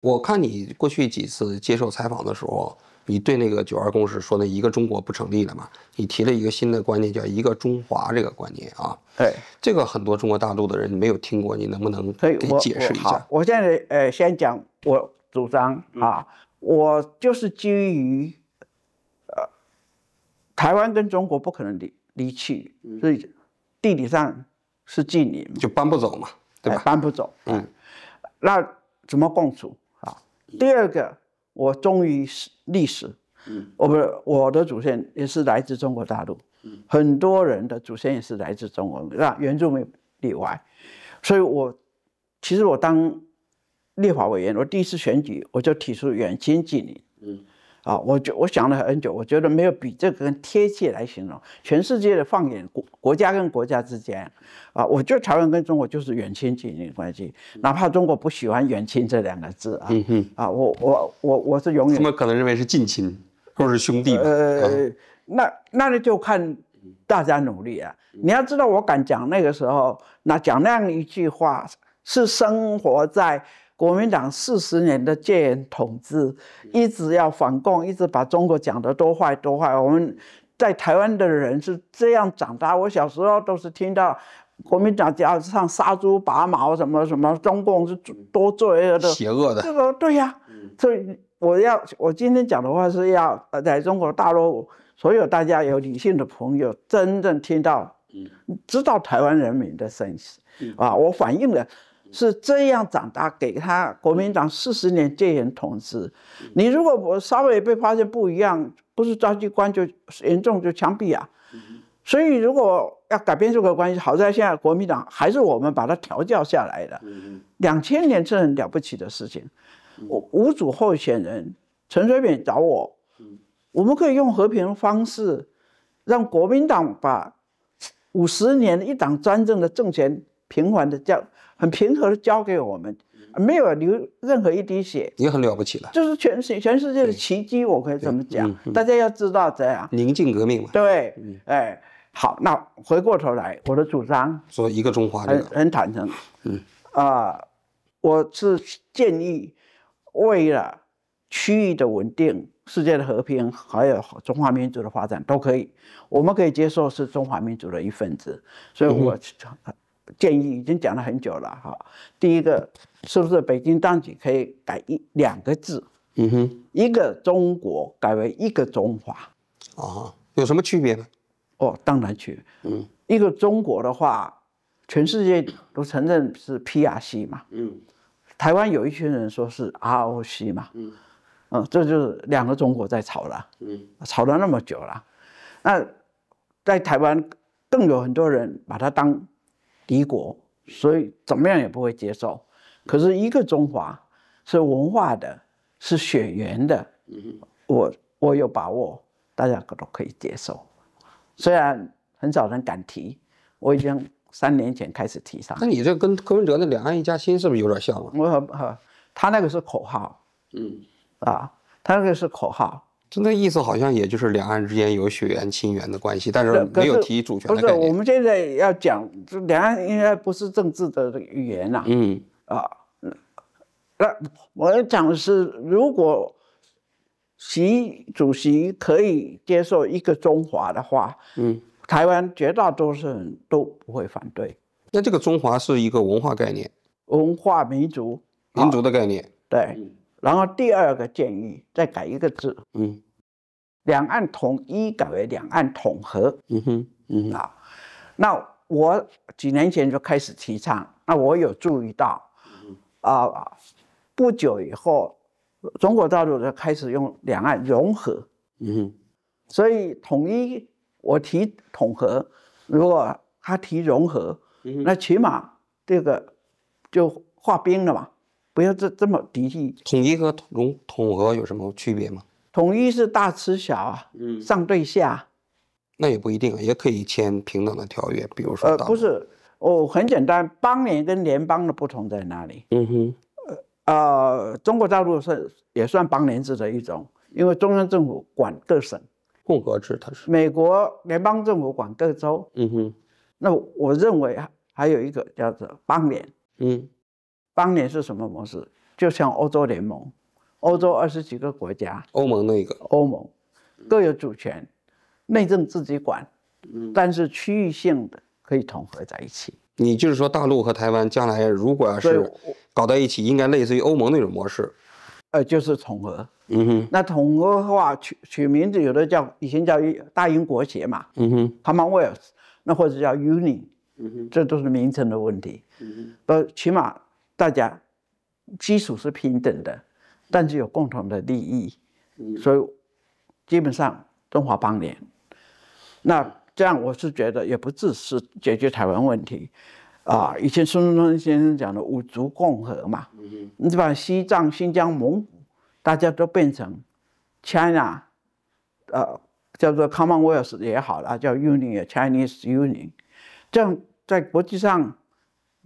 我看你过去几次接受采访的时候，你对那个九二共识说那一个中国不成立了嘛？你提了一个新的观念，叫一个中华这个观念啊。对，这个很多中国大陆的人没有听过，你能不能给解释一下？我现在呃，先讲我主张啊，我就是基于呃，台湾跟中国不可能离离去，所以地理上是近邻，就搬不走嘛，对吧？搬不走，嗯，那怎么共处？第二个，我忠于史历史，我不是我的祖先也是来自中国大陆，很多人的祖先也是来自中国，那原住民例外，所以我其实我当立法委员，我第一次选举我就提出远亲近邻。啊，我觉我想了很久，我觉得没有比这个更贴切来形容全世界的放眼国国家跟国家之间，啊，我觉得台湾跟中国就是远亲近邻关系，哪怕中国不喜欢“远亲”这两个字啊，啊，我我我我是永远怎么可能认为是近亲，说是兄弟的？呃，那那就看大家努力啊！你要知道，我敢讲那个时候，那讲那样一句话，是生活在。国民党四十年的戒严统治，一直要反共，一直把中国讲得多坏多坏。我们在台湾的人是这样长大。我小时候都是听到国民党家上杀猪拔毛什么什么，中共是多罪恶的、邪恶的。这个对呀。所以我要，我今天讲的话是要在中国大陆所有大家有理性的朋友真正听到，知道台湾人民的生死啊，我反映了。是这样长大，给他国民党四十年戒严统治。你如果稍微被发现不一样，不是抓机关就严重就枪毙啊。所以如果要改变这个关系，好在现在国民党还是我们把他调教下来的。两千年是很了不起的事情。我五主候选人陈水扁找我，我们可以用和平方式，让国民党把五十年一党专政的政权。平缓的交，很平和的交给我们，没有流任何一滴血，也很了不起了，就是全世全世界的奇迹，我可以这么讲。大家要知道这样，宁静革命嘛。对，哎，好，那回过头来，我的主张说一个中华，很很坦诚。嗯啊，我是建议，为了区域的稳定、世界的和平，还有中华民族的发展，都可以，我们可以接受是中华民族的一份子，所以我建议已经讲了很久了哈。第一个，是不是北京当局可以改一两个字？嗯哼，一个中国改为一个中华。哦，有什么区别呢？哦，当然区别。嗯，一个中国的话，全世界都承认是 P.R.C 嘛。嗯，台湾有一群人说是 R.O.C 嘛。嗯，嗯，这就是两个中国在吵了。嗯，吵了那么久了。那在台湾更有很多人把它当。敌国，所以怎么样也不会接受。可是，一个中华是文化的，是血缘的，我我有把握，大家可都可以接受。虽然很少人敢提，我已经三年前开始提上那你这跟柯文哲的“两岸一家亲是不是有点像了？我他那个是口号，嗯，啊，他那个是口号。就那意思，好像也就是两岸之间有血缘亲缘的关系，但是没有提主权的概念。不是，我们现在要讲，这两岸应该不是政治的语言啦。嗯。啊。那我要讲的是，如果，习主席可以接受一个中华的话，嗯，台湾绝大多数人都不会反对。那这个中华是一个文化概念。文化民族。民族的概念。对。然后第二个建议再改一个字，嗯，两岸统一改为两岸统合，嗯哼，嗯啊，那我几年前就开始提倡，那我有注意到，啊，不久以后，中国大陆就开始用两岸融合，嗯哼，所以统一我提统合，如果他提融合，那起码这个就化冰了嘛。不要这这么敌意。统一和统合有什么区别吗？统一是大吃小啊，嗯，上对下。那也不一定也可以签平等的条约，比如说。呃，不是，哦，很简单，邦联跟联邦的不同在哪里？嗯哼，呃，中国大陆是也算邦联制的一种，因为中央政府管各省。共合制，它是。美国联邦政府管各州。嗯哼。那我认为还有一个叫做邦联。嗯。当年是什么模式？就像欧洲联盟，欧洲二十几个国家，欧盟那个，欧盟各有主权，内政自己管，但是区域性的可以统合在一起。你就是说，大陆和台湾将来如果要是搞在一起，应该类似于欧盟那种模式，呃，就是统合。嗯哼，那统合的话取取名字，有的叫以前叫大英国协嘛，嗯哼，Commonwealth，那或者叫 Union，嗯哼，这都是名称的问题。嗯哼，不，起码。大家基础是平等的，但是有共同的利益，所以基本上中华邦联。那这样我是觉得也不只是解决台湾问题啊。以前孙中山先生讲的五族共和嘛，你把西藏、新疆、蒙古，大家都变成 China，呃，叫做 Commonwealth 也好了，叫 Union Chinese Union，这样在国际上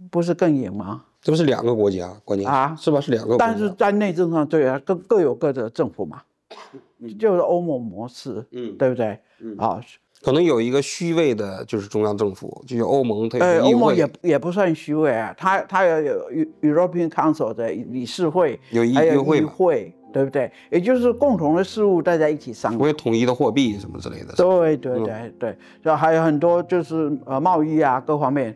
不是更赢吗？这不是两个国家，关键啊，是吧？是两个国家，但是在内政上，对啊，各各有各的政府嘛，就是欧盟模式，嗯，对不对？嗯啊，可能有一个虚位的，就是中央政府，就欧盟它有。呃，欧盟也也不算虚位，啊，它它有有 European Council 的理事会，有议会，对不对？也就是共同的事物，大家一起商。有统一的货币什么之类的。对对对对，就还有很多就是呃贸易啊各方面，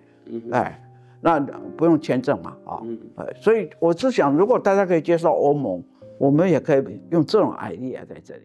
哎。那不用签证嘛，啊，呃，所以我是想，如果大家可以接受欧盟，我们也可以用这种案例啊，在这里。